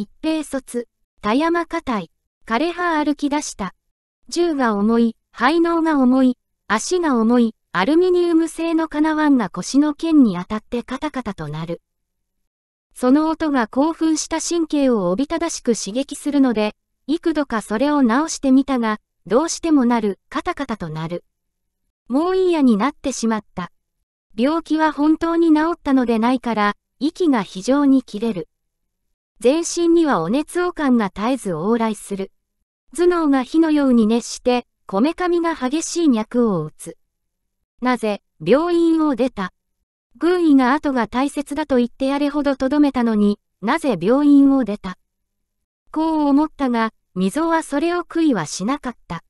一平卒、田山家体、枯葉歩き出した。銃が重い、肺脳が重い、足が重い、アルミニウム製の金腕が腰の剣に当たってカタカタとなる。その音が興奮した神経をおびただしく刺激するので、幾度かそれを直してみたが、どうしてもなる、カタカタとなる。もういいやになってしまった。病気は本当に治ったのでないから、息が非常に切れる。全身にはお熱王感が絶えず往来する。頭脳が火のように熱して、こめかみが激しい脈を打つ。なぜ、病院を出た。軍医が後が大切だと言ってやれほどとどめたのに、なぜ病院を出た。こう思ったが、溝はそれを悔いはしなかった。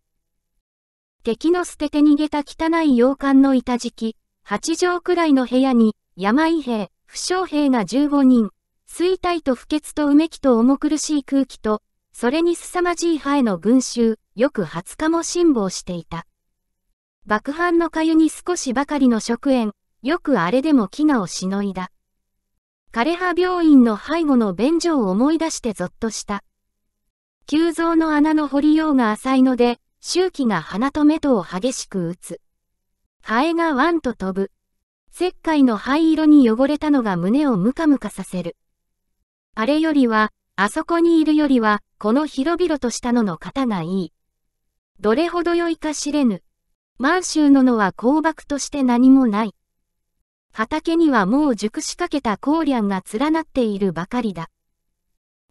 敵の捨てて逃げた汚い洋館のいたき、8畳くらいの部屋に、山井兵、負傷兵が15人、衰退と不潔とうめきと重苦しい空気と、それに凄まじいハエの群衆、よく20日も辛抱していた。爆飯の粥に少しばかりの食塩、よくあれでも飢餓をしのいだ。枯葉病院の背後の便所を思い出してぞっとした。急増の穴の掘りようが浅いので、周期が鼻と目とを激しく打つ。ハエがワンと飛ぶ。石灰の灰色に汚れたのが胸をムカムカさせる。あれよりは、あそこにいるよりは、この広々としたのの方がいい。どれほど良いか知れぬ。満州ののは香爆として何もない。畑にはもう熟しかけた香料が連なっているばかりだ。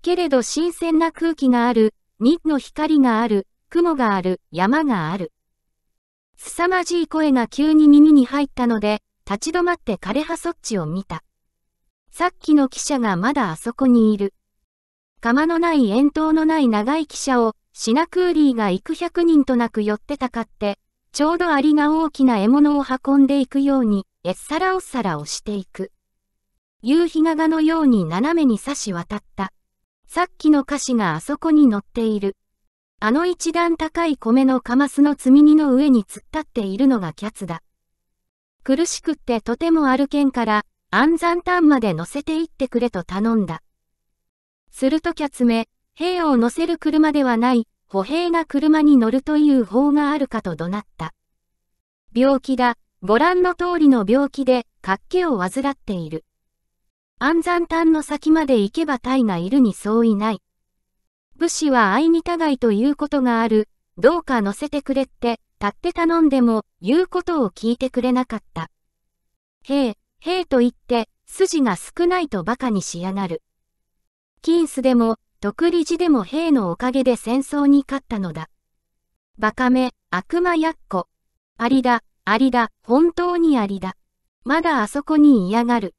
けれど新鮮な空気がある、日の光がある、雲がある、山がある。凄まじい声が急に耳に入ったので、立ち止まって枯葉そっちを見た。さっきの汽車がまだあそこにいる。釜のない円筒のない長い汽車を、シナクーリーが幾百人となく寄ってたかって、ちょうどアリが大きな獲物を運んでいくように、えっさらおっさらをしていく。夕日がのように斜めに差し渡った。さっきの歌詞があそこに載っている。あの一段高い米のカマスの積み荷の上に突っ立っているのがキャツだ。苦しくってとても歩けんから、安山丹まで乗せて行ってくれと頼んだ。するとキャツメ、兵を乗せる車ではない、歩兵が車に乗るという法があるかと怒鳴った。病気だ、ご覧の通りの病気で、活気を患っている。安山丹の先まで行けば隊がいるに相違ない。武士は愛に互いということがある、どうか乗せてくれって、立って頼んでも、言うことを聞いてくれなかった。兵、兵と言って、筋が少ないと馬鹿にしやがる。金スでも、独理寺でも兵のおかげで戦争に勝ったのだ。馬鹿め、悪魔やっこ。ありだ、ありだ、本当にありだ。まだあそこに嫌がる。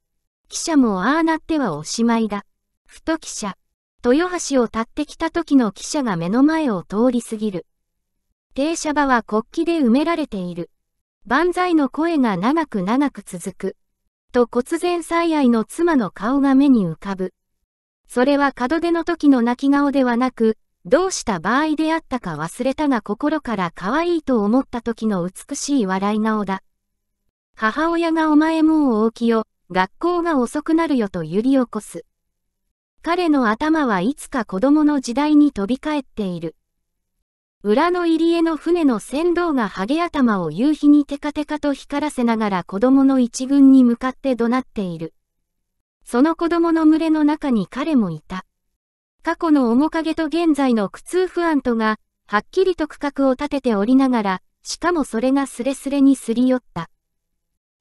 記者もああなってはおしまいだ。ふと記者。豊橋を立ってきた時の記者が目の前を通り過ぎる。停車場は国旗で埋められている。万歳の声が長く長く続く。と突然最愛の妻の顔が目に浮かぶ。それは門出の時の泣き顔ではなく、どうした場合であったか忘れたが心から可愛いと思った時の美しい笑い顔だ。母親がお前もう大きよ、学校が遅くなるよと揺り起こす。彼の頭はいつか子供の時代に飛び交っている。裏の入り江の船の船頭がハゲ頭を夕日にテカテカと光らせながら子供の一群に向かって怒鳴っている。その子供の群れの中に彼もいた。過去の面影と現在の苦痛不安とが、はっきりと区画を立てておりながら、しかもそれがスレスレにすり寄った。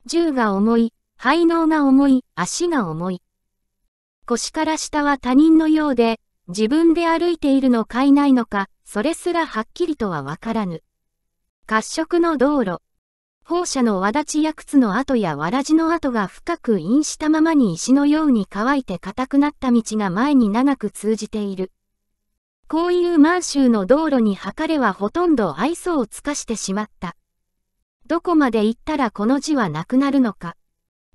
銃が重い、肺脳が重い、足が重い。腰から下は他人のようで、自分で歩いているのかいないのか、それすらはっきりとはわからぬ。褐色の道路。放射のわだちや靴の跡やわらじの跡が深く陰したままに石のように乾いて硬くなった道が前に長く通じている。こういう満州の道路に測れはほとんど愛想を尽かしてしまった。どこまで行ったらこの字はなくなるのか。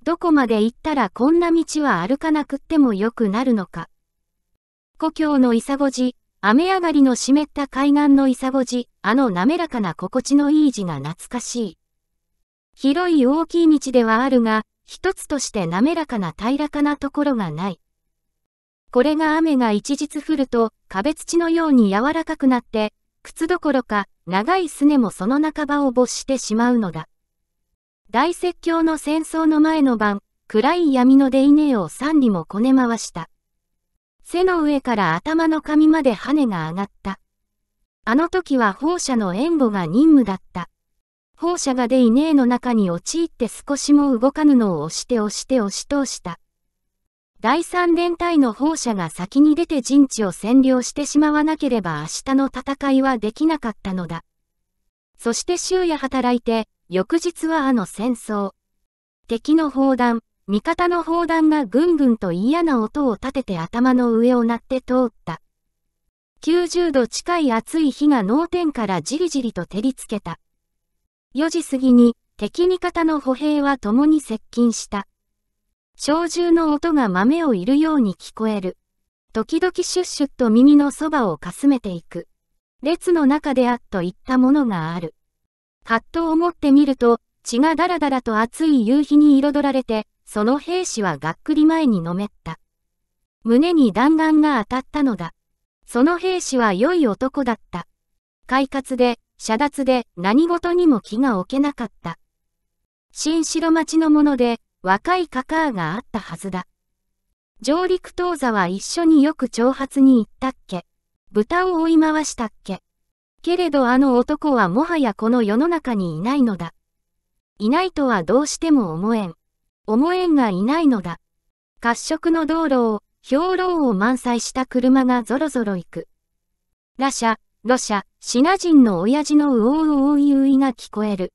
どこまで行ったらこんな道は歩かなくってもよくなるのか。故郷のイサゴ寺、雨上がりの湿った海岸のイサゴジ、あの滑らかな心地のいい字が懐かしい。広い大きい道ではあるが、一つとして滑らかな平らかなところがない。これが雨が一日降ると、壁土のように柔らかくなって、靴どころか、長いすねもその半ばを没してしまうのだ。大説教の戦争の前の晩、暗い闇の出稲を三里もこね回した。背の上から頭の髪まで羽が上がった。あの時は放射の援護が任務だった。放射がデイネーの中に陥って少しも動かぬのを押して押して押し通した。第三連隊の放射が先に出て陣地を占領してしまわなければ明日の戦いはできなかったのだ。そして昼夜働いて、翌日はあの戦争。敵の砲弾、味方の砲弾がぐんぐんと嫌な音を立てて頭の上を鳴って通った。90度近い熱い火が脳天からじりじりと照りつけた。4時過ぎに敵味方の歩兵は共に接近した。小銃の音が豆をいるように聞こえる。時々シュッシュッと耳のそばをかすめていく。列の中であっといったものがある。はっと思ってみると、血がだらだらと暑い夕日に彩られて、その兵士はがっくり前にのめった。胸に弾丸が当たったのだ。その兵士は良い男だった。快活で、遮奪で、何事にも気が置けなかった。新城町のもので、若いカカーがあったはずだ。上陸当座は一緒によく挑発に行ったっけ豚を追い回したっけけれどあの男はもはやこの世の中にいないのだ。いないとはどうしても思えん。思えんがいないのだ。褐色の道路を、兵糧を満載した車がぞろぞろ行く。ラシャ、ロシャ、シナ人の親父のうおうおういういが聞こえる。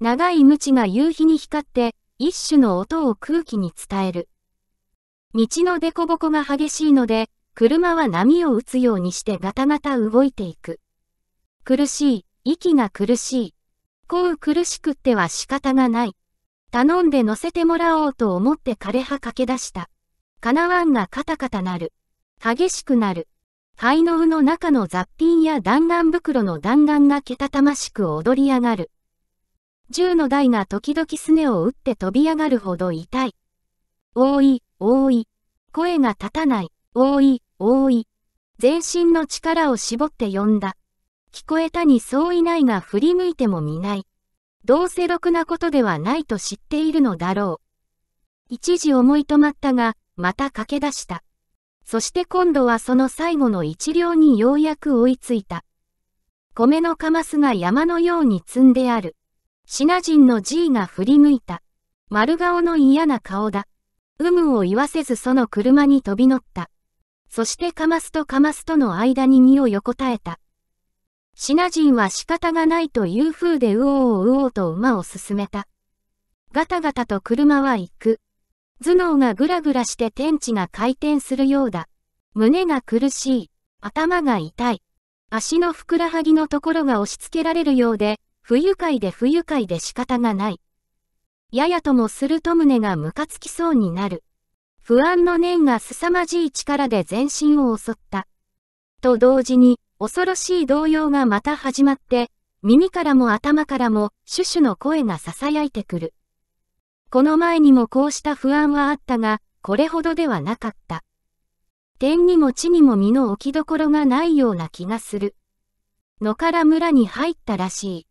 長い鞭が夕日に光って、一種の音を空気に伝える。道の凸凹が激しいので、車は波を打つようにしてガタガタ動いていく。苦しい、息が苦しい。こう苦しくっては仕方がない。頼んで乗せてもらおうと思って枯葉駆け出した。かなわんがカタカタなる。激しくなる。灰の具の中の雑品や弾丸袋の弾丸がけたたましく踊り上がる。銃の台が時々すねを打って飛び上がるほど痛い。おい、おい。声が立たない。おい、おい。全身の力を絞って呼んだ。聞こえたにそういないが振り向いても見ない。どうせろくなことではないと知っているのだろう。一時思い止まったが、また駆け出した。そして今度はその最後の一両にようやく追いついた。米のカマスが山のように積んである。シナ人の G が振り向いた。丸顔の嫌な顔だ。有無を言わせずその車に飛び乗った。そしてカマスとカマスとの間に身を横たえた。シナ人は仕方がないという風でうおうおうおうと馬を進めた。ガタガタと車は行く。頭脳がぐらぐらして天地が回転するようだ。胸が苦しい。頭が痛い。足のふくらはぎのところが押し付けられるようで、不愉快で不愉快で仕方がない。ややともすると胸がムカつきそうになる。不安の念が凄まじい力で全身を襲った。と同時に、恐ろしい動揺がまた始まって、耳からも頭からも、シュシュの声が囁いてくる。この前にもこうした不安はあったが、これほどではなかった。天にも地にも身の置きどころがないような気がする。野から村に入ったらしい。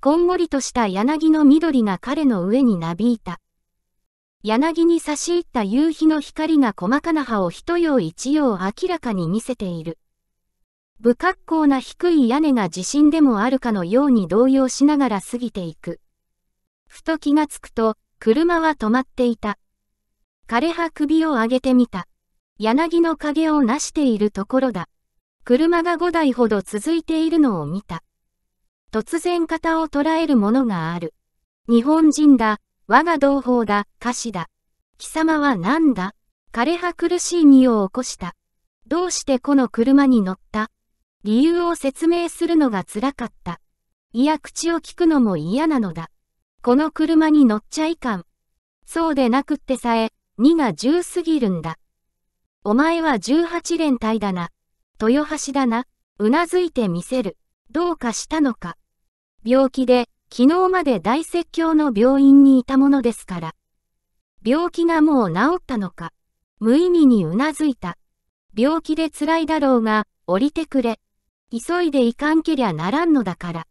こんもりとした柳の緑が彼の上になびいた。柳に差し入った夕日の光が細かな葉を一葉一葉明らかに見せている。不格好な低い屋根が地震でもあるかのように動揺しながら過ぎていく。ふと気がつくと、車は止まっていた。枯葉首を上げてみた。柳の影をなしているところだ。車が5台ほど続いているのを見た。突然肩を捉えるものがある。日本人だ、我が同胞だ、歌詞だ。貴様は何だ枯葉苦しい身を起こした。どうしてこの車に乗った理由を説明するのが辛かった。いや口を聞くのも嫌なのだ。この車に乗っちゃいかん。そうでなくってさえ、2が10すぎるんだ。お前は18連隊だな。豊橋だな。うなずいてみせる。どうかしたのか。病気で、昨日まで大説教の病院にいたものですから。病気がもう治ったのか。無意味にうなずいた。病気で辛いだろうが、降りてくれ。急いでいかんけりゃならんのだから。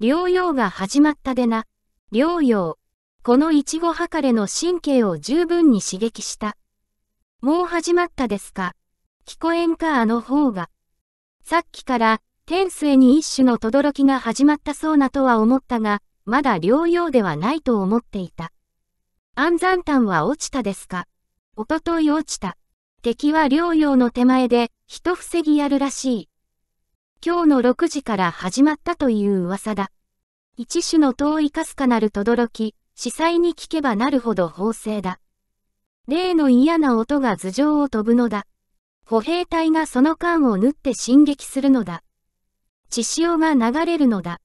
療養が始まったでな。療養。このいちごはかれの神経を十分に刺激した。もう始まったですか。聞こえんかあの方が。さっきから天末に一種の轟が始まったそうなとは思ったが、まだ療養ではないと思っていた。安山炭は落ちたですか。おととい落ちた。敵は療養の手前で、一防ぎやるらしい。今日の6時から始まったという噂だ。一種の遠いかすかなる轟き、司祭に聞けばなるほど法制だ。例の嫌な音が頭上を飛ぶのだ。歩兵隊がその間を縫って進撃するのだ。血潮が流れるのだ。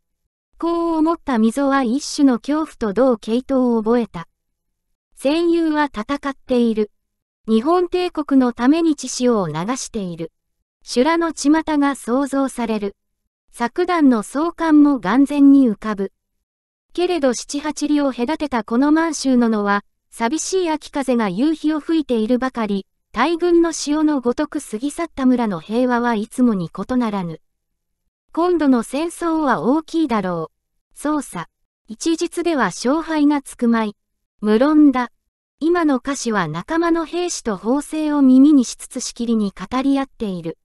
こう思った溝は一種の恐怖と同系統を覚えた。戦友は戦っている。日本帝国のために血潮を流している。修羅の巷が想像される。作団の相関も眼前に浮かぶ。けれど七八里を隔てたこの満州ののは、寂しい秋風が夕日を吹いているばかり、大軍の潮のごとく過ぎ去った村の平和はいつもに異ならぬ。今度の戦争は大きいだろう。捜査。一日では勝敗がつくまい。無論だ。今の歌詞は仲間の兵士と法制を耳にしつつしきりに語り合っている。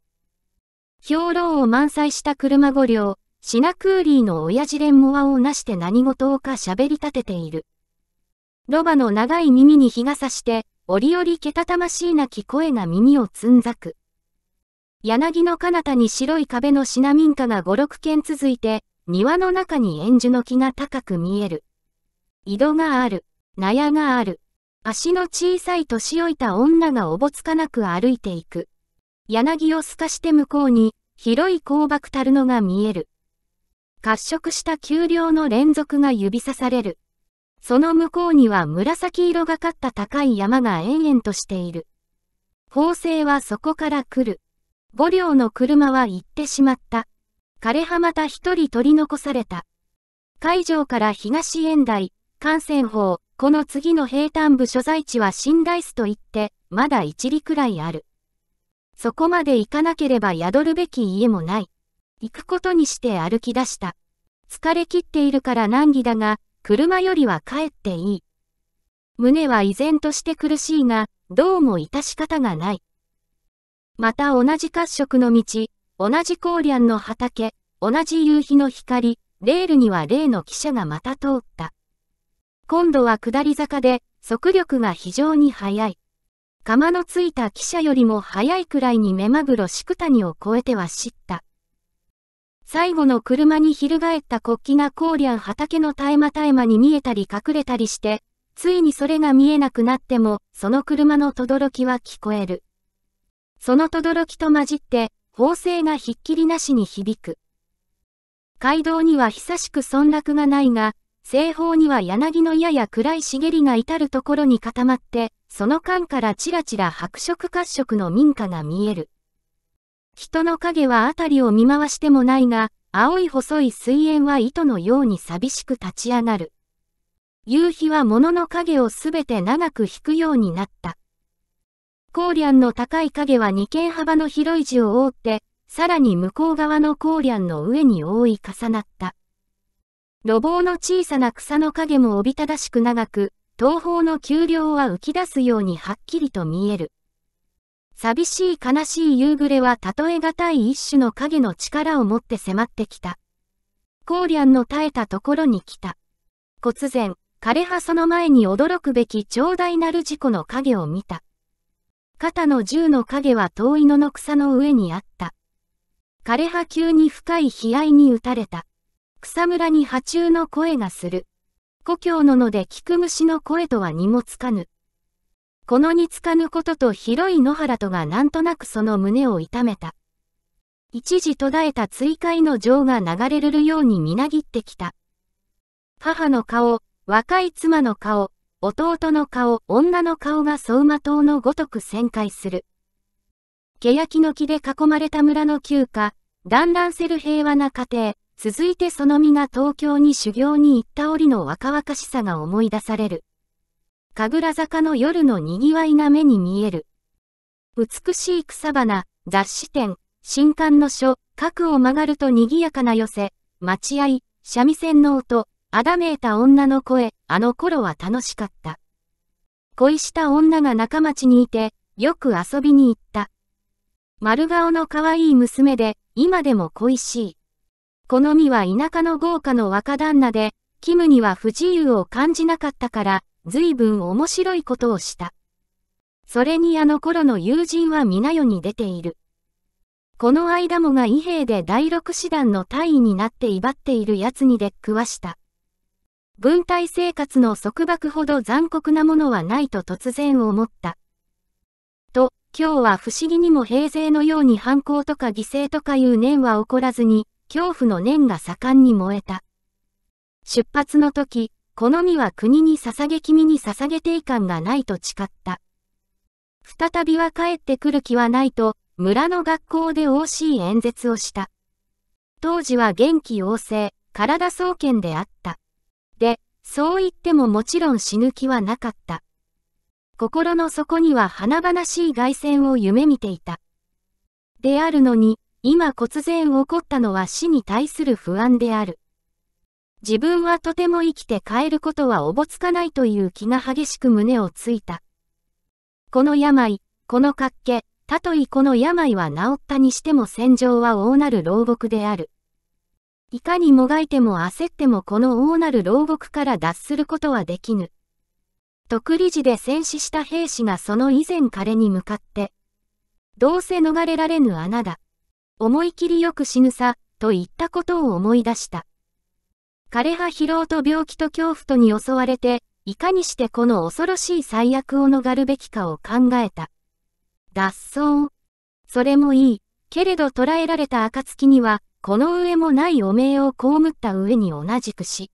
兵糧を満載した車5両、シナクーリーの親父連モアをなして何事をか喋り立てている。ロバの長い耳に日が差して、折々けたたましいなき声が耳をつんざく。柳の彼方に白い壁の品民家が五六軒続いて、庭の中に円樹の木が高く見える。井戸がある、納屋がある。足の小さい年老いた女がおぼつかなく歩いていく。柳を透かして向こうに、広い香爆たるのが見える。褐色した丘陵の連続が指さされる。その向こうには紫色がかった高い山が延々としている。法政はそこから来る。五両の車は行ってしまった。枯れ葉また一人取り残された。会場から東縁台、幹線法、この次の平坦部所在地は新大須といって、まだ一里くらいある。そこまで行かなければ宿るべき家もない。行くことにして歩き出した。疲れ切っているから難儀だが、車よりは帰っていい。胸は依然として苦しいが、どうも致し方がない。また同じ褐色の道、同じ高梁の畑、同じ夕日の光、レールには例の汽車がまた通った。今度は下り坂で、速力が非常に速い。釜のついた汽車よりも早いくらいに目まぐろしく谷を越えては知った。最後の車に翻った国旗が高梁畑の絶え間絶え間に見えたり隠れたりして、ついにそれが見えなくなっても、その車の轟きは聞こえる。その轟きと混じって、砲声がひっきりなしに響く。街道には久しく村落がないが、西方には柳の矢や暗い茂りが至るところに固まって、その間からちらちら白色褐色の民家が見える。人の影は辺りを見回してもないが、青い細い水煙は糸のように寂しく立ち上がる。夕日は物の影をすべて長く引くようになった。高梁の高い影は二軒幅の広い字を覆って、さらに向こう側の高梁の上に覆い重なった。路傍の小さな草の影もおびただしく長く、東方の丘陵は浮き出すようにはっきりと見える。寂しい悲しい夕暮れは例えがたい一種の影の力を持って迫ってきた。光ンの耐えたところに来た。忽然、枯葉その前に驚くべき長大なる事故の影を見た。肩の銃の影は遠い野の草の上にあった。枯葉急に深い悲哀に打たれた。草むらに波虫の声がする。故郷のので聞く虫の声とはにもつかぬ。このにつかぬことと広い野原とがなんとなくその胸を痛めた。一時途絶えた追回の情が流れるようにみなぎってきた。母の顔、若い妻の顔、弟の顔、女の顔が走馬灯のごとく旋回する。欅の木で囲まれた村の旧家、団らんせる平和な家庭、続いてその身が東京に修行に行った折の若々しさが思い出される。神楽坂の夜の賑わいが目に見える。美しい草花、雑誌店、新刊の書、角を曲がると賑やかな寄せ、待合、三味線の音、あだめいた女の声、あの頃は楽しかった。恋した女が仲町にいて、よく遊びに行った。丸顔の可愛い娘で、今でも恋しい。この身は田舎の豪華の若旦那で、キムには不自由を感じなかったから、随分面白いことをした。それにあの頃の友人は皆世に出ている。この間もが伊兵で第六師団の大尉になって威張っている奴にでっくわした。文体生活の束縛ほど残酷なものはないと突然思った。と、今日は不思議にも平勢のように反抗とか犠牲とかいう念は起こらずに、恐怖の念が盛んに燃えた。出発の時、この身は国に捧げ君に捧げていかんがないと誓った。再びは帰ってくる気はないと、村の学校で惜しい演説をした。当時は元気旺盛、体創建であった。で、そう言ってももちろん死ぬ気はなかった。心の底には華々しい凱旋を夢見ていた。であるのに、今突然起こったのは死に対する不安である。自分はとても生きて変えることはおぼつかないという気が激しく胸をついた。この病、この活気、たとえこの病は治ったにしても戦場は大なる牢獄である。いかにもがいても焦ってもこの大なる牢獄から脱することはできぬ。特理寺で戦死した兵士がその以前彼に向かって、どうせ逃れられぬ穴だ。思い切りよく死ぬさ、と言ったことを思い出した。彼葉疲労と病気と恐怖とに襲われて、いかにしてこの恐ろしい最悪を逃るべきかを考えた。脱走。それもいい。けれど捕らえられた暁には、この上もない汚名を被った上に同じくし。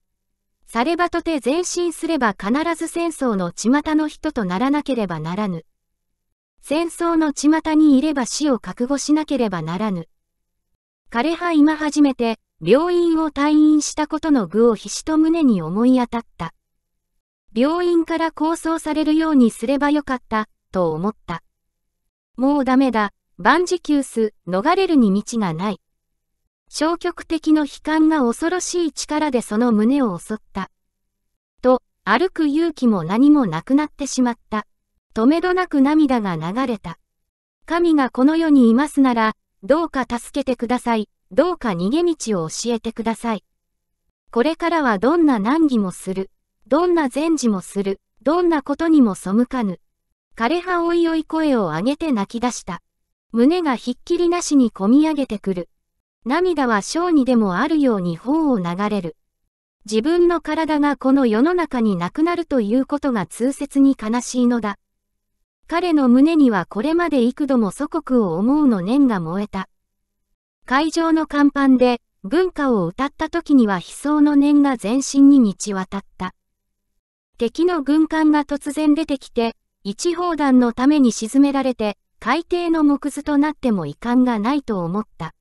さればとて前進すれば必ず戦争の巷の人とならなければならぬ。戦争の巷にいれば死を覚悟しなければならぬ。彼は今初めて、病院を退院したことの具を必死と胸に思い当たった。病院から構想されるようにすればよかった、と思った。もうダメだ、万事休す、逃れるに道がない。消極的の悲観が恐ろしい力でその胸を襲った。と、歩く勇気も何もなくなってしまった。止めどなく涙が流れた。神がこの世にいますなら、どうか助けてください。どうか逃げ道を教えてください。これからはどんな難儀もする。どんな善事もする。どんなことにも背かぬ。枯葉おいおい声を上げて泣き出した。胸がひっきりなしにこみ上げてくる。涙は小にでもあるように頬を流れる。自分の体がこの世の中になくなるということが痛切に悲しいのだ。彼の胸にはこれまで幾度も祖国を思うの念が燃えた。会場の甲板で文化を歌った時には悲壮の念が全身に満ち渡った。敵の軍艦が突然出てきて、一砲弾のために沈められて、海底の木図となっても遺憾がないと思った。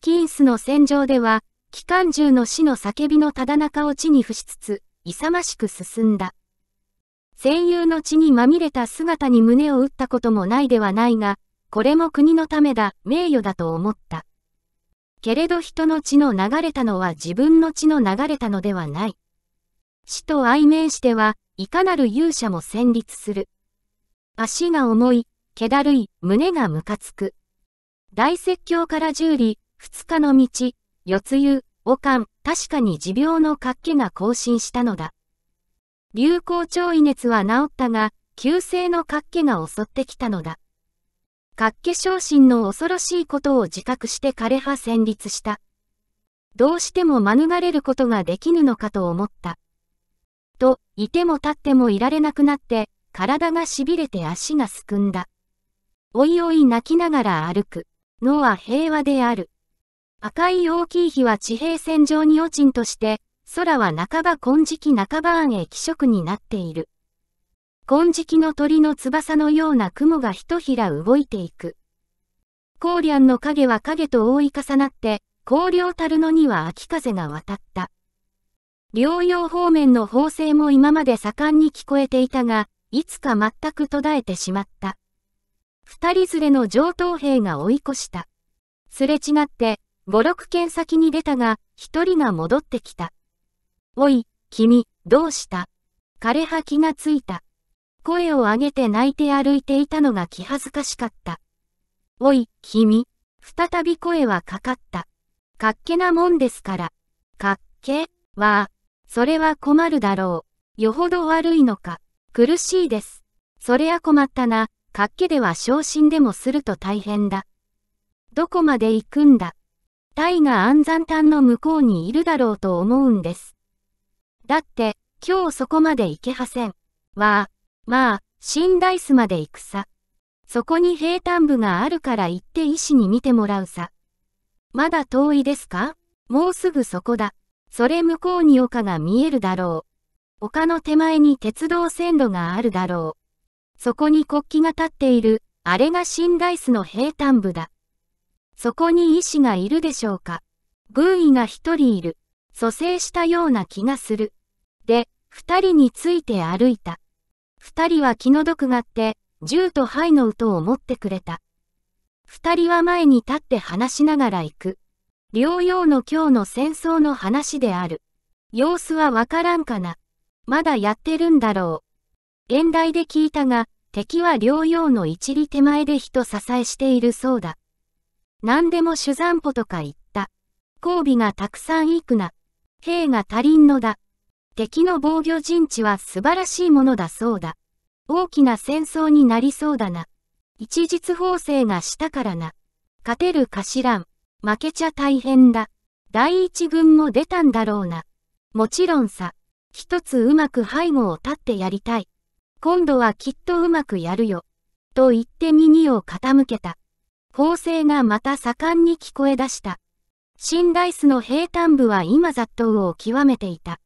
キースの戦場では、機関銃の死の叫びのただ中を地に伏しつつ、勇ましく進んだ。戦友の血にまみれた姿に胸を打ったこともないではないが、これも国のためだ、名誉だと思った。けれど人の血の流れたのは自分の血の流れたのではない。死と相面しては、いかなる勇者も戦慄する。足が重い、気だるい、胸がムカつく。大説教から十里、二日の道、四つ湯、かん、確かに持病の活気が更新したのだ。流行腸異熱は治ったが、急性の活気が襲ってきたのだ。活気昇進の恐ろしいことを自覚して枯葉戦立した。どうしても免れることができぬのかと思った。と、いても立ってもいられなくなって、体が痺れて足がすくんだ。おいおい泣きながら歩く。のは平和である。赤い大きい火は地平線上に落ちんとして、空は半ば金色半ば暗へ気色になっている。金色の鳥の翼のような雲がひひら動いていく。光梁の影は影と覆い重なって、光梁たるのには秋風が渡った。療養方面の縫製も今まで盛んに聞こえていたが、いつか全く途絶えてしまった。二人連れの上等兵が追い越した。すれ違って、五六軒先に出たが、一人が戻ってきた。おい、君、どうした枯葉気がついた。声を上げて泣いて歩いていたのが気恥ずかしかった。おい、君。再び声はかかった。かっけなもんですから。かっけは、それは困るだろう。よほど悪いのか。苦しいです。そりゃ困ったな。かっけでは昇進でもすると大変だ。どこまで行くんだ。タイが安山炭の向こうにいるだろうと思うんです。だって、今日そこまで行けはせん。わあ、まあ、新ダイスまで行くさ。そこに平坦部があるから行って医師に見てもらうさ。まだ遠いですかもうすぐそこだ。それ向こうに丘が見えるだろう。丘の手前に鉄道線路があるだろう。そこに国旗が立っている、あれが新ダイスの平坦部だ。そこに医師がいるでしょうか。軍医が一人いる。蘇生したような気がする。で、二人について歩いた。二人は気の毒がって、銃と灰の音を持ってくれた。二人は前に立って話しながら行く。療養の今日の戦争の話である。様子はわからんかな。まだやってるんだろう。遠代で聞いたが、敵は療養の一里手前で人支えしているそうだ。何でも手山歩とか言った。交尾がたくさん行くな。兵が足りんのだ。敵の防御陣地は素晴らしいものだそうだ。大きな戦争になりそうだな。一日法制がしたからな。勝てるか知らん。負けちゃ大変だ。第一軍も出たんだろうな。もちろんさ。一つうまく背後を立ってやりたい。今度はきっとうまくやるよ。と言って耳を傾けた。法制がまた盛んに聞こえ出した。新ライスの平坦部は今雑踏を極めていた。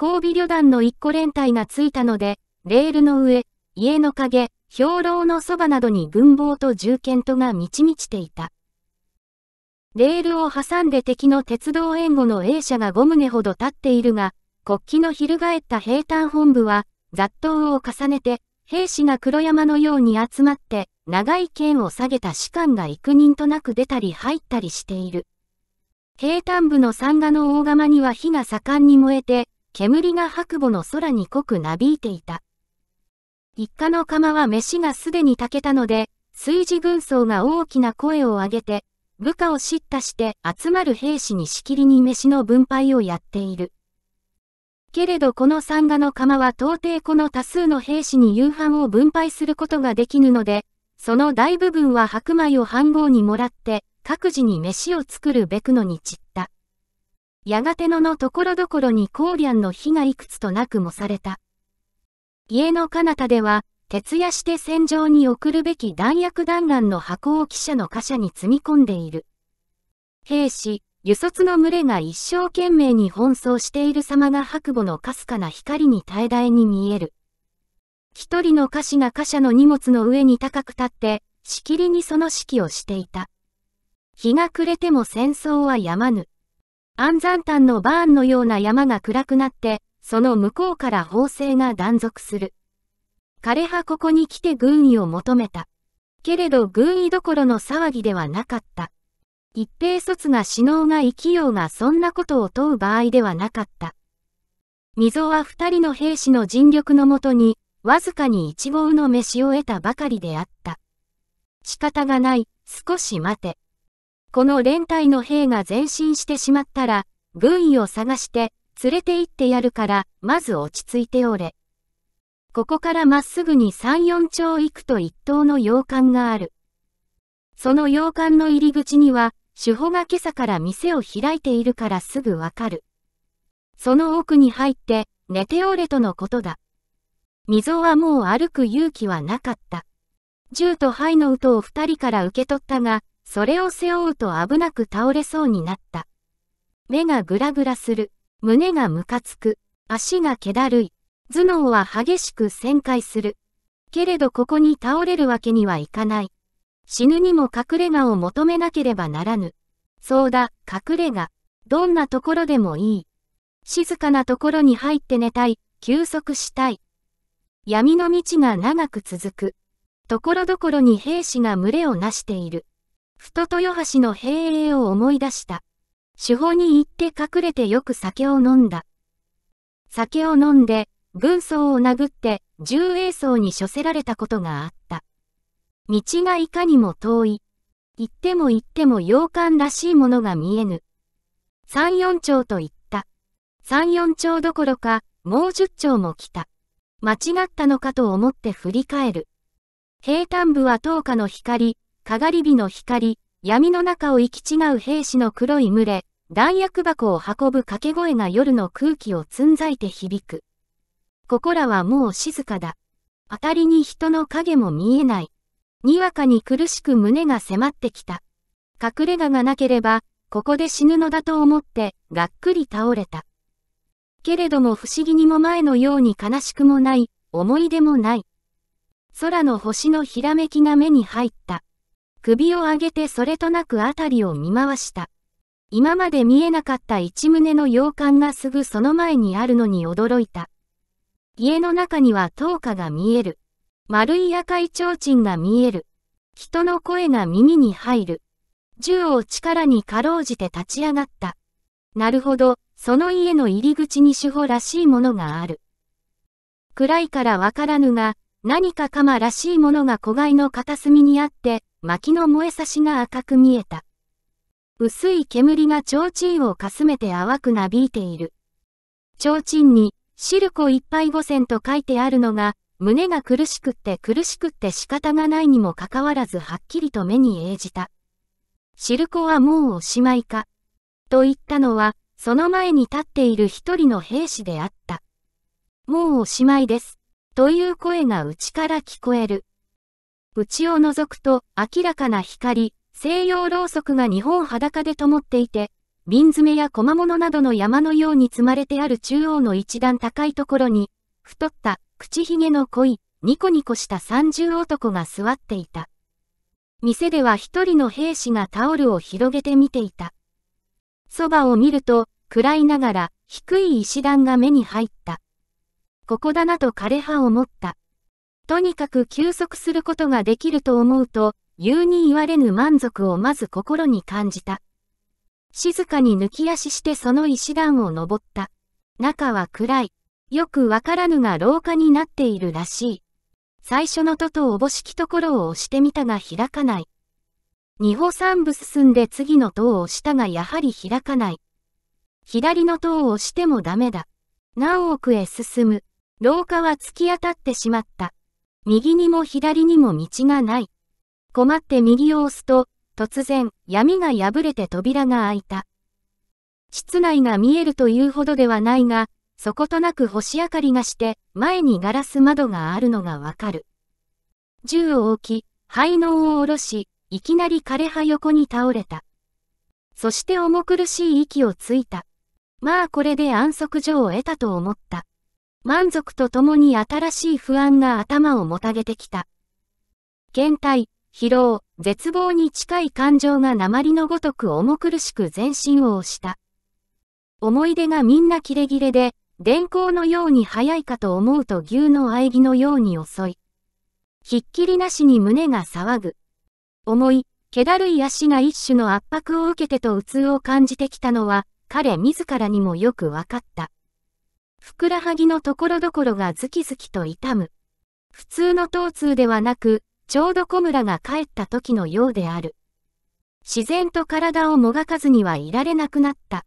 交尾旅団の一個連隊がついたので、レールの上、家の陰、兵糧のそばなどに軍棒と銃剣とが満ち満ちていた。レールを挟んで敵の鉄道援護の A 社が5棟ほど立っているが、国旗の翻った平坦本部は、雑踏を重ねて、兵士が黒山のように集まって、長い剣を下げた士官が幾人となく出たり入ったりしている。平坦部の山河の大釜には火が盛んに燃えて、煙が白母の空に濃くなびいていた。一家の釜は飯がすでに炊けたので、炊事軍曹が大きな声を上げて、部下を叱咤して集まる兵士にしきりに飯の分配をやっている。けれどこの山河の釜は到底この多数の兵士に夕飯を分配することができぬので、その大部分は白米を飯合にもらって、各自に飯を作るべくのに散った。やがてののところどころにコーリャンの火がいくつとなくもされた。家の彼方では、徹夜して戦場に送るべき弾薬弾丸の箱を記者の貨車に積み込んでいる。兵士、輸卒の群れが一生懸命に奔走している様が白母のかすかな光に絶えに見える。一人の歌詞が貨車の荷物の上に高く立って、しきりにその指揮をしていた。日が暮れても戦争はやまぬ。安山炭のバーンのような山が暗くなって、その向こうから砲声が断続する。枯葉ここに来て軍医を求めた。けれど軍医どころの騒ぎではなかった。一平卒が死のうが生きようがそんなことを問う場合ではなかった。溝は二人の兵士の尽力のもとに、わずかに一合の飯を得たばかりであった。仕方がない、少し待て。この連隊の兵が前進してしまったら、軍医を探して連れて行ってやるから、まず落ち着いておれ。ここからまっすぐに三四丁行くと一等の洋館がある。その洋館の入り口には、主保が今朝から店を開いているからすぐわかる。その奥に入って、寝ておれとのことだ。溝はもう歩く勇気はなかった。銃と灰の音を二人から受け取ったが、それを背負うと危なく倒れそうになった。目がぐらぐらする。胸がムカつく。足が気だるい。頭脳は激しく旋回する。けれどここに倒れるわけにはいかない。死ぬにも隠れ家を求めなければならぬ。そうだ、隠れ家。どんなところでもいい。静かなところに入って寝たい、休息したい。闇の道が長く続く。ところどころに兵士が群れをなしている。ふと豊橋の兵営を思い出した。手法に行って隠れてよく酒を飲んだ。酒を飲んで、軍曹を殴って、重栄層に処せられたことがあった。道がいかにも遠い。行っても行っても洋館らしいものが見えぬ。三四丁と言った。三四丁どころか、もう十丁も来た。間違ったのかと思って振り返る。平坦部は10日の光、かがり火の光、闇の中を行き違う兵士の黒い群れ、弾薬箱を運ぶ掛け声が夜の空気をつんざいて響く。ここらはもう静かだ。あたりに人の影も見えない。にわかに苦しく胸が迫ってきた。隠れ家がなければ、ここで死ぬのだと思って、がっくり倒れた。けれども不思議にも前のように悲しくもない、思い出もない。空の星のひらめきが目に入った。首を上げてそれとなく辺りを見回した。今まで見えなかった一棟の洋館がすぐその前にあるのに驚いた。家の中には灯火が見える。丸い赤い提灯が見える。人の声が耳に入る。銃を力にかろうじて立ち上がった。なるほど、その家の入り口に手法らしいものがある。暗いからわからぬが、何か鎌らしいものが子飼いの片隅にあって、薪の燃え差しが赤く見えた。薄い煙が提灯をかすめて淡くなびいている。提灯に、シルコいっぱい五千と書いてあるのが、胸が苦しくって苦しくって仕方がないにもかかわらずはっきりと目に映じた。シルコはもうおしまいか。と言ったのは、その前に立っている一人の兵士であった。もうおしまいです。という声が内から聞こえる。内を覗くと明らかな光、西洋ろうそくが日本裸で灯っていて、瓶詰めや小間物などの山のように積まれてある中央の一段高いところに、太った、口ひげの濃い、ニコニコした三重男が座っていた。店では一人の兵士がタオルを広げて見ていた。そばを見ると、暗いながら、低い石段が目に入った。ここだなと枯葉を持った。とにかく休息することができると思うと、言うに言われぬ満足をまず心に感じた。静かに抜き足してその石段を登った。中は暗い。よくわからぬが廊下になっているらしい。最初の戸とおぼしきところを押してみたが開かない。二歩三歩進んで次の塔を押したがやはり開かない。左の塔を押してもダメだ。何億へ進む。廊下は突き当たってしまった。右にも左にも道がない。困って右を押すと、突然、闇が破れて扉が開いた。室内が見えるというほどではないが、そことなく星明かりがして、前にガラス窓があるのがわかる。銃を置き、灰のを下ろし、いきなり枯葉横に倒れた。そして重苦しい息をついた。まあこれで安息所を得たと思った。満足とともに新しい不安が頭をもたげてきた。倦怠、疲労、絶望に近い感情が鉛のごとく重苦しく全身を押した。思い出がみんなキレキレで、電光のように早いかと思うと牛の喘ぎのように遅い。ひっきりなしに胸が騒ぐ。重い、気だるい足が一種の圧迫を受けてと鬱を感じてきたのは、彼自らにもよくわかった。ふくらはぎのところどころがズキズキと痛む。普通の疼痛ではなく、ちょうど小村が帰った時のようである。自然と体をもがかずにはいられなくなった。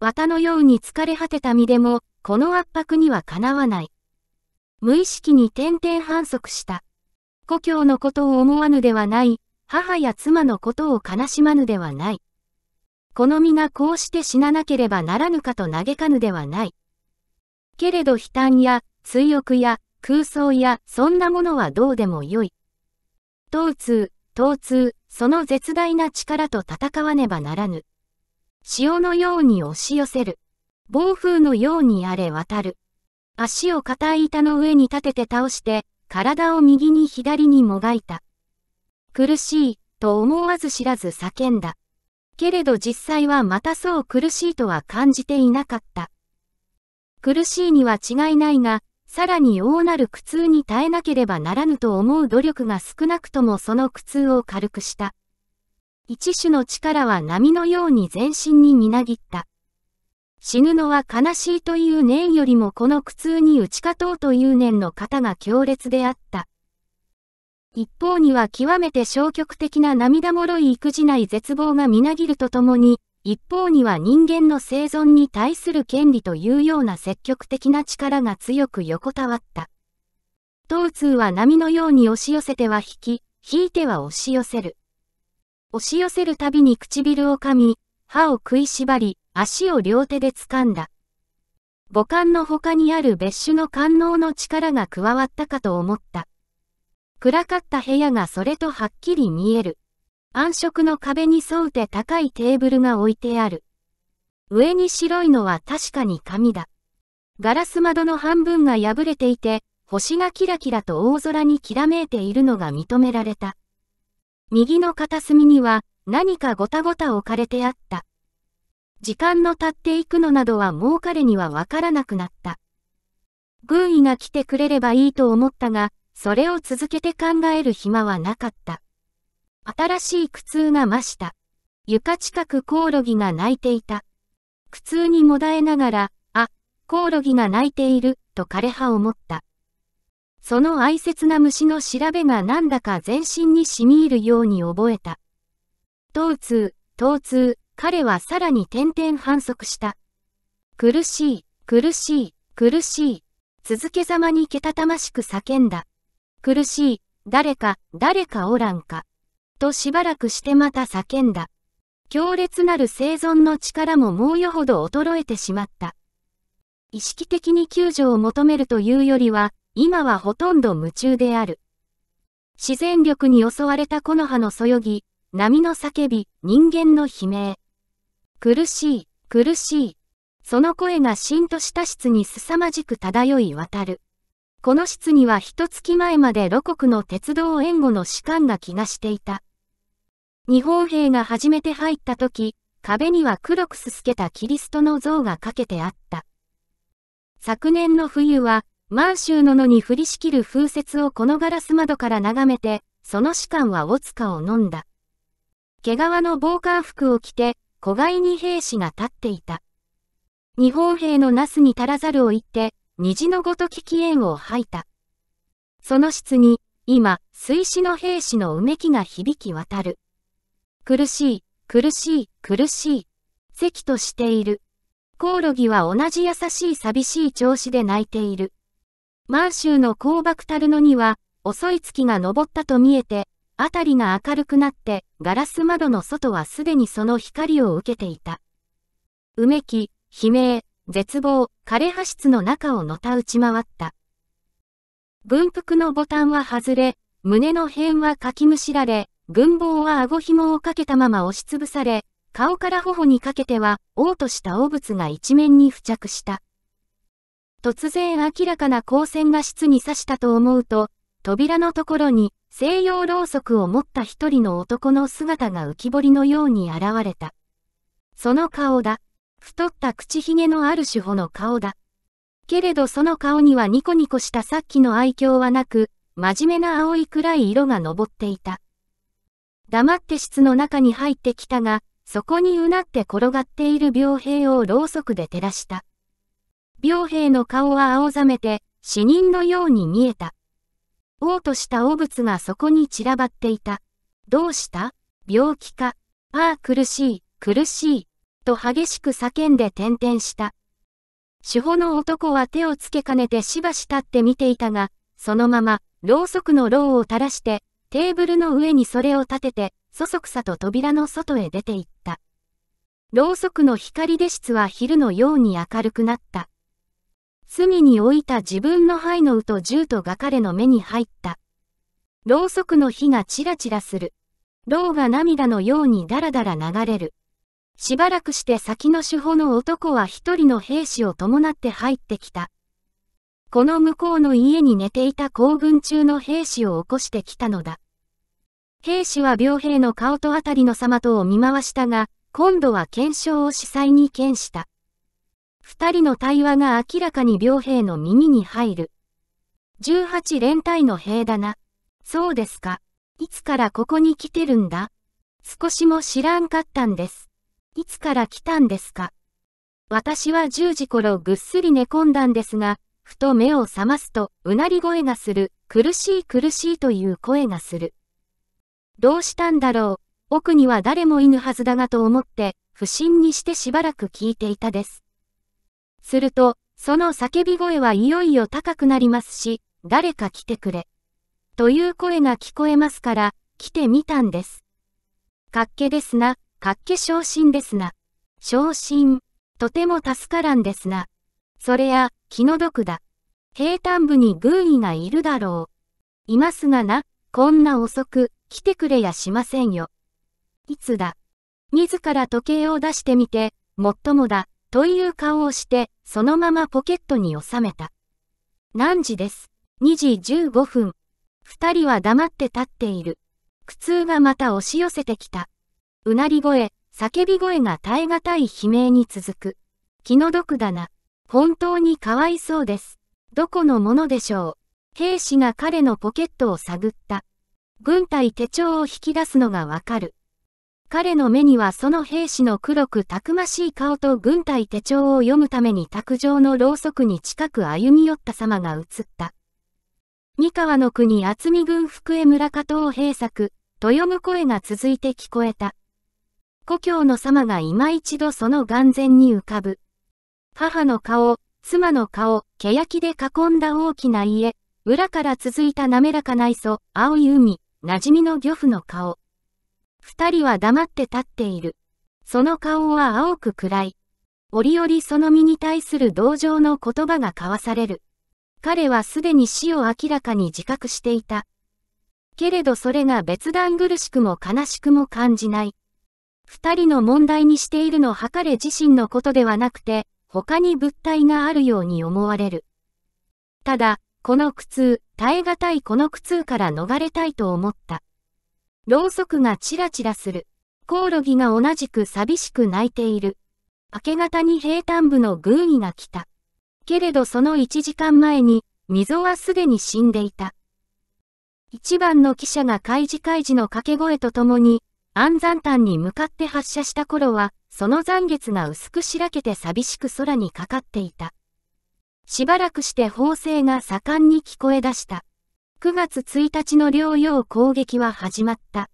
綿のように疲れ果てた身でも、この圧迫にはかなわない。無意識に点々反則した。故郷のことを思わぬではない、母や妻のことを悲しまぬではない。この身がこうして死ななければならぬかと嘆かぬではない。けれど悲嘆や、追憶や、空想や、そんなものはどうでもよい。疼痛、疼痛、その絶大な力と戦わねばならぬ。潮のように押し寄せる。暴風のようにあれ渡る。足を硬い板の上に立てて倒して、体を右に左にもがいた。苦しい、と思わず知らず叫んだ。けれど実際はまたそう苦しいとは感じていなかった。苦しいには違いないが、さらに大なる苦痛に耐えなければならぬと思う努力が少なくともその苦痛を軽くした。一種の力は波のように全身にみなぎった。死ぬのは悲しいという念よりもこの苦痛に打ち勝とうという念の方が強烈であった。一方には極めて消極的な涙もろい育児内絶望がみなぎるとともに、一方には人間の生存に対する権利というような積極的な力が強く横たわった。東通は波のように押し寄せては引き、引いては押し寄せる。押し寄せるたびに唇を噛み、歯を食いしばり、足を両手で掴んだ。母艦の他にある別種の官能の力が加わったかと思った。暗かった部屋がそれとはっきり見える。暗色の壁に沿うて高いテーブルが置いてある。上に白いのは確かに紙だ。ガラス窓の半分が破れていて、星がキラキラと大空にきらめいているのが認められた。右の片隅には何かごたごた置かれてあった。時間の経っていくのなどはもう彼にはわからなくなった。軍医が来てくれればいいと思ったが、それを続けて考える暇はなかった。新しい苦痛が増した。床近くコオロギが泣いていた。苦痛にもだえながら、あ、コオロギが泣いている、と枯葉を持った。その哀切な虫の調べがなんだか全身に染み入るように覚えた。疼痛、疼痛、彼はさらに点々反則した。苦しい、苦しい、苦しい、続けざまにけたたましく叫んだ。苦しい、誰か、誰かおらんか。としばらくしてまた叫んだ。強烈なる生存の力ももうよほど衰えてしまった。意識的に救助を求めるというよりは、今はほとんど夢中である。自然力に襲われた木の葉のそよぎ、波の叫び、人間の悲鳴。苦しい、苦しい。その声がしんとした室に凄まじく漂い渡る。この室には一月前まで露国の鉄道援護の士官が気がしていた。日本兵が初めて入った時、壁には黒くすすけたキリストの像がかけてあった。昨年の冬は、満州の野に降りしきる風雪をこのガラス窓から眺めて、その士官はオツカを飲んだ。毛皮の防寒服を着て、小いに兵士が立っていた。日本兵のナスに足らざるを言って、虹のごとき起縁を吐いた。その質に、今、水死の兵士のうめきが響き渡る。苦しい、苦しい、苦しい。咳としている。コオロギは同じ優しい寂しい調子で泣いている。満州の香爆たるのには、遅い月が昇ったと見えて、辺りが明るくなって、ガラス窓の外はすでにその光を受けていた。うめき、悲鳴、絶望、枯葉室の中をのた打ち回った。文服のボタンは外れ、胸の辺はかきむしられ、軍棒は顎紐をかけたまま押しつぶされ、顔から頬にかけては、嘔吐した汚物が一面に付着した。突然明らかな光線が室に刺したと思うと、扉のところに西洋ろうそくを持った一人の男の姿が浮き彫りのように現れた。その顔だ。太った口ひげのある手法の顔だ。けれどその顔にはニコニコしたさっきの愛嬌はなく、真面目な青い暗い色が昇っていた。黙って室の中に入ってきたが、そこにうなって転がっている病兵をろうそくで照らした。病兵の顔は青ざめて、死人のように見えた。王とした汚物がそこに散らばっていた。どうした病気か。ああ苦しい、苦しい。と激しく叫んで転々した。主砲の男は手をつけかねてしばし立って見ていたが、そのまま、ろうそくのろうを垂らして、テーブルの上にそれを立てて、そそくさと扉の外へ出て行った。ろうそくの光で室は昼のように明るくなった。隅に置いた自分の灰のうと銃とが彼の目に入った。ろうそくの火がちらちらする。ろうが涙のようにだらだら流れる。しばらくして先の手法の男は一人の兵士を伴って入ってきた。この向こうの家に寝ていた行軍中の兵士を起こしてきたのだ。兵士は病兵の顔とあたりの様とを見回したが、今度は検証を司祭に検した。二人の対話が明らかに病兵の耳に入る。十八連隊の兵だな。そうですか。いつからここに来てるんだ少しも知らんかったんです。いつから来たんですか私は10時頃ぐっすり寝込んだんですが、ふと目を覚ますと、うなり声がする、苦しい苦しいという声がする。どうしたんだろう、奥には誰もいぬはずだがと思って、不審にしてしばらく聞いていたです。すると、その叫び声はいよいよ高くなりますし、誰か来てくれ。という声が聞こえますから、来てみたんです。かっけですな、かっけ昇進ですな。昇進、とても助からんですな。それや、気の毒だ。平坦部に軍医がいるだろう。いますがな、こんな遅く、来てくれやしませんよ。いつだ。自ら時計を出してみて、もっともだ、という顔をして、そのままポケットに収めた。何時です。2時15分。二人は黙って立っている。苦痛がまた押し寄せてきた。うなり声、叫び声が耐え難い悲鳴に続く。気の毒だな。本当にかわいそうです。どこのものでしょう。兵士が彼のポケットを探った。軍隊手帳を引き出すのがわかる。彼の目にはその兵士の黒くたくましい顔と軍隊手帳を読むために卓上のろうそくに近く歩み寄った様が映った。三河の国厚見軍福江村加藤平作、と読む声が続いて聞こえた。故郷の様が今一度その眼前に浮かぶ。母の顔、妻の顔、欅で囲んだ大きな家、裏から続いた滑らかな磯、青い海、馴染みの漁夫の顔。二人は黙って立っている。その顔は青く暗い。折々その身に対する同情の言葉が交わされる。彼はすでに死を明らかに自覚していた。けれどそれが別段苦しくも悲しくも感じない。二人の問題にしているのは彼自身のことではなくて、他に物体があるように思われる。ただ、この苦痛、耐え難いこの苦痛から逃れたいと思った。ろうそくがチラチラする。コオロギが同じく寂しく泣いている。明け方に平坦部の軍医が来た。けれどその一時間前に、溝はすでに死んでいた。一番の記者が開示開示の掛け声とともに、安山炭に向かって発射した頃は、その残月が薄くしらけて寂しく空にかかっていた。しばらくして砲声が盛んに聞こえ出した。9月1日の療養攻撃は始まった。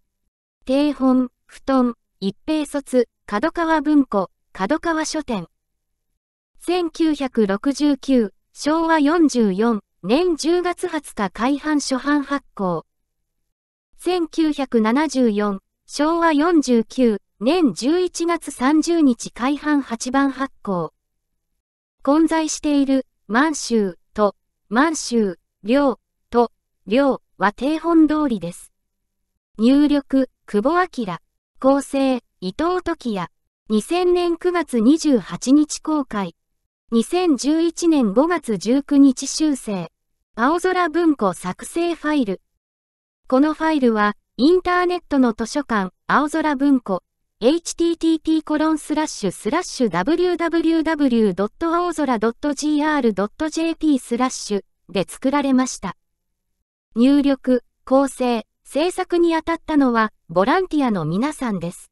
定本、布団、一平卒、角川文庫、角川書店。1969、昭和44年10月20日開版初版発行。1974昭和49年11月30日開版8番発行。混在している満州と満州、領と領は定本通りです。入力、久保明。構成、伊藤時也。2000年9月28日公開。2011年5月19日修正。青空文庫作成ファイル。このファイルは、インターネットの図書館、青空文庫、http コロンスラッシュスラッシュ www. 空 .gr.jp スラッシュで作られました。入力、構成、制作に当たったのはボランティアの皆さんです。